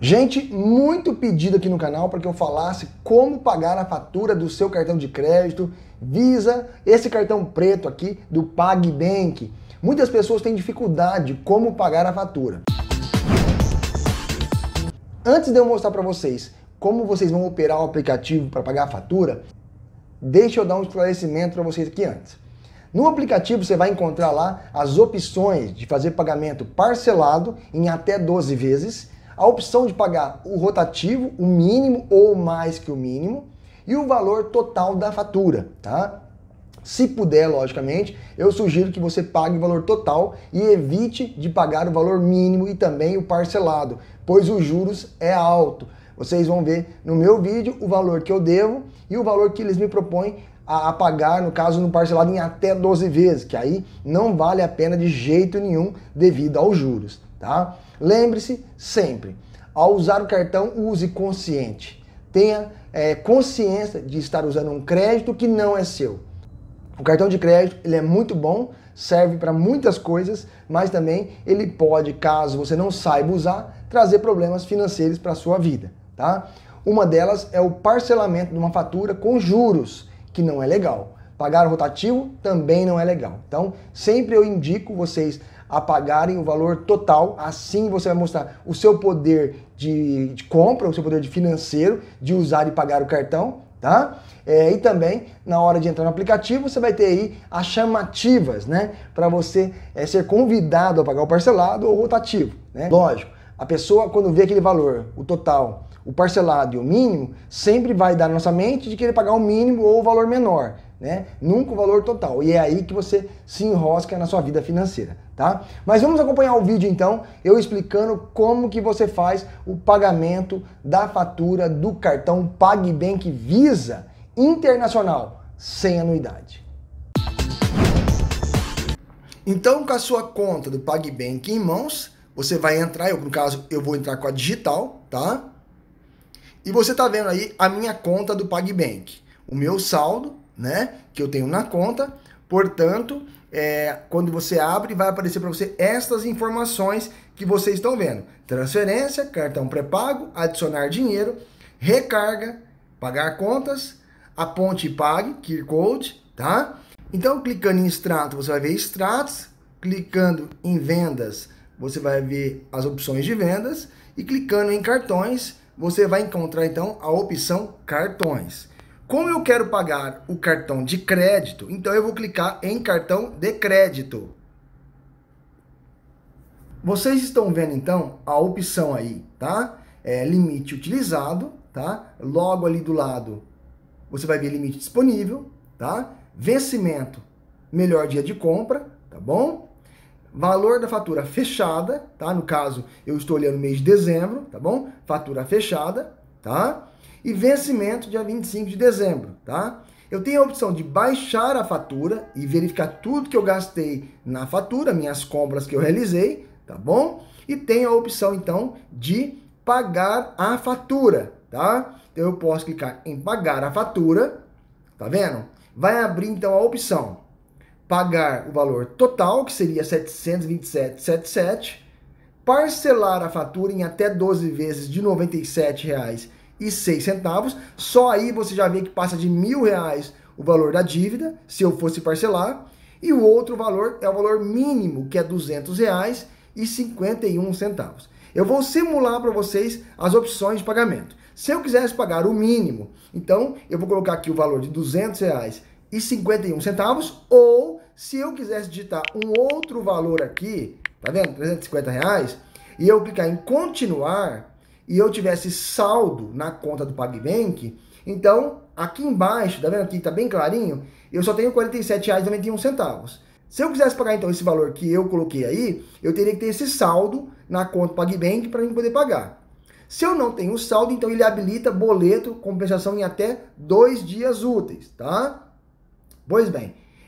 Gente, muito pedido aqui no canal para que eu falasse como pagar a fatura do seu cartão de crédito Visa, esse cartão preto aqui do PagBank. Muitas pessoas têm dificuldade como pagar a fatura. Antes de eu mostrar para vocês como vocês vão operar o aplicativo para pagar a fatura, deixa eu dar um esclarecimento para vocês aqui antes. No aplicativo você vai encontrar lá as opções de fazer pagamento parcelado em até 12 vezes a opção de pagar o rotativo, o mínimo ou mais que o mínimo, e o valor total da fatura, tá? Se puder, logicamente, eu sugiro que você pague o valor total e evite de pagar o valor mínimo e também o parcelado, pois os juros é alto. Vocês vão ver no meu vídeo o valor que eu devo e o valor que eles me propõem a, pagar, no caso, no parcelado em até 12 vezes, que aí não vale a pena de jeito nenhum devido aos juros, tá? Lembre-se sempre, ao usar o cartão, use consciente. Tenha é, consciência de estar usando um crédito que não é seu. O cartão de crédito ele é muito bom, serve para muitas coisas, mas também ele pode, caso você não saiba usar, trazer problemas financeiros para a sua vida. Tá? Uma delas é o parcelamento de uma fatura com juros, que não é legal. Pagar rotativo também não é legal. Então, sempre eu indico vocês a pagarem o valor total. Assim você vai mostrar o seu poder de, de compra, o seu poder de financeiro de usar e pagar o cartão, tá? É, e também na hora de entrar no aplicativo você vai ter aí as chamativas, né? Para você é, ser convidado a pagar o parcelado ou rotativo, né? Lógico, a pessoa quando vê aquele valor, o total, o parcelado e o mínimo, sempre vai dar na nossa mente de querer pagar o mínimo ou o valor menor né? Nunca o valor total. E é aí que você se enrosca na sua vida financeira, tá? Mas vamos acompanhar o vídeo então, eu explicando como que você faz o pagamento da fatura do cartão PagBank Visa Internacional sem anuidade. Então, com a sua conta do PagBank em mãos, você vai entrar, eu no caso, eu vou entrar com a digital, tá? E você tá vendo aí a minha conta do PagBank, o meu saldo né? Que eu tenho na conta. Portanto, é, quando você abre, vai aparecer para você estas informações que vocês estão vendo: transferência, cartão pré-pago, adicionar dinheiro, recarga, pagar contas, aponte e pague, QR Code, tá? Então, clicando em extrato, você vai ver extratos, clicando em vendas, você vai ver as opções de vendas e clicando em cartões, você vai encontrar então a opção cartões. Como eu quero pagar o cartão de crédito, então eu vou clicar em cartão de crédito. Vocês estão vendo então a opção aí, tá? É, limite utilizado, tá? Logo ali do lado você vai ver limite disponível, tá? Vencimento, melhor dia de compra, tá bom? Valor da fatura fechada, tá? No caso, eu estou olhando mês de dezembro, tá bom? Fatura fechada tá? E vencimento dia 25 de dezembro, tá? Eu tenho a opção de baixar a fatura e verificar tudo que eu gastei na fatura, minhas compras que eu realizei, tá bom? E tenho a opção então de pagar a fatura, tá? Então eu posso clicar em pagar a fatura, tá vendo? Vai abrir então a opção pagar o valor total, que seria 727,77 parcelar a fatura em até 12 vezes de R$ 97,06. Só aí você já vê que passa de R$ 1.000 o valor da dívida, se eu fosse parcelar. E o outro valor é o valor mínimo, que é R$ 200,51. Eu vou simular para vocês as opções de pagamento. Se eu quisesse pagar o mínimo, então eu vou colocar aqui o valor de R$ 200,51 ou se eu quisesse digitar um outro valor aqui, tá vendo? 350 reais, e eu clicar em continuar e eu tivesse saldo na conta do PagBank, então aqui embaixo, tá vendo aqui, tá bem clarinho, eu só tenho R$ 47,91. Se eu quisesse pagar então esse valor que eu coloquei aí, eu teria que ter esse saldo na conta PagBank para mim poder pagar. Se eu não tenho saldo, então ele habilita boleto compensação em até dois dias úteis, tá? Pois bem,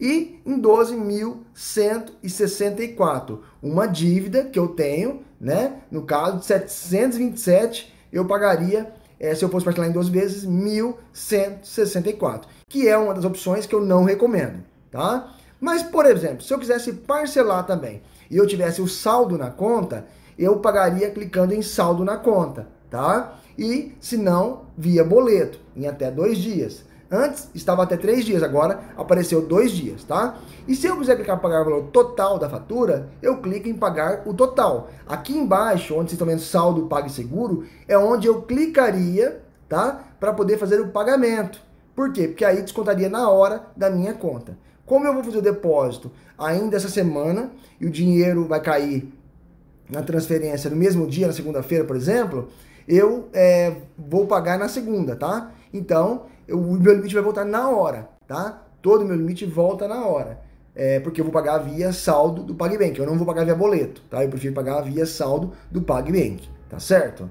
e em 12.164, uma dívida que eu tenho, né? No caso de 727, eu pagaria, é, se eu fosse parcelar em 12 vezes, 1.164, que é uma das opções que eu não recomendo, tá? Mas, por exemplo, se eu quisesse parcelar também e eu tivesse o saldo na conta, eu pagaria clicando em saldo na conta, tá? E se não, via boleto, em até dois dias. Antes estava até três dias, agora apareceu dois dias, tá? E se eu quiser clicar em pagar o valor total da fatura, eu clico em pagar o total. Aqui embaixo, onde vocês estão vendo saldo PagSeguro, é onde eu clicaria, tá? Para poder fazer o pagamento. Por quê? Porque aí descontaria na hora da minha conta. Como eu vou fazer o depósito ainda essa semana e o dinheiro vai cair na transferência no mesmo dia, na segunda-feira, por exemplo, eu é, vou pagar na segunda, tá? Então, eu, o meu limite vai voltar na hora, tá? Todo o meu limite volta na hora. É, porque eu vou pagar via saldo do PagBank. Eu não vou pagar via boleto, tá? Eu prefiro pagar via saldo do PagBank, tá certo?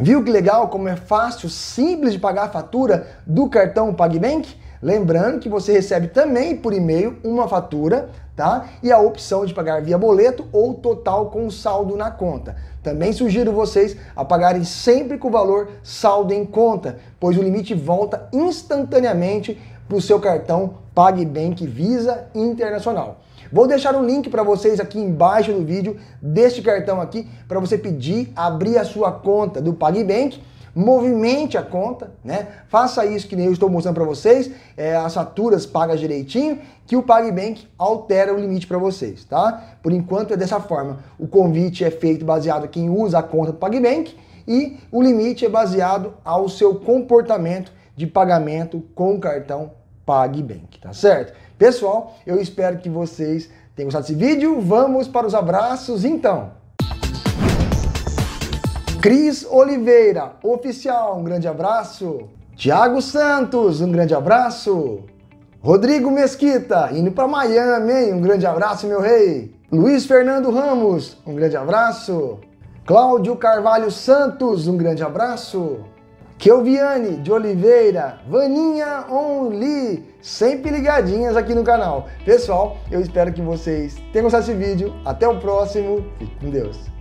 Viu que legal como é fácil, simples de pagar a fatura do cartão PagBank? Lembrando que você recebe também por e-mail uma fatura tá? E a opção de pagar via boleto ou total com saldo na conta. Também sugiro vocês a pagarem sempre com o valor saldo em conta, pois o limite volta instantaneamente para o seu cartão PagBank Visa Internacional. Vou deixar o um link para vocês aqui embaixo do vídeo deste cartão aqui para você pedir abrir a sua conta do PagBank movimente a conta, né? Faça isso que nem eu estou mostrando para vocês, é, as faturas paga direitinho, que o PagBank altera o limite para vocês, tá? Por enquanto é dessa forma. O convite é feito baseado em quem usa a conta do PagBank e o limite é baseado ao seu comportamento de pagamento com o cartão PagBank, tá certo? Pessoal, eu espero que vocês tenham gostado desse vídeo. Vamos para os abraços então. Cris Oliveira, oficial, um grande abraço. Tiago Santos, um grande abraço. Rodrigo Mesquita, indo para Miami, hein? um grande abraço, meu rei. Luiz Fernando Ramos, um grande abraço. Cláudio Carvalho Santos, um grande abraço. Kelviane de Oliveira, Vaninha Only, sempre ligadinhas aqui no canal. Pessoal, eu espero que vocês tenham gostado desse vídeo. Até o próximo. Fique com Deus.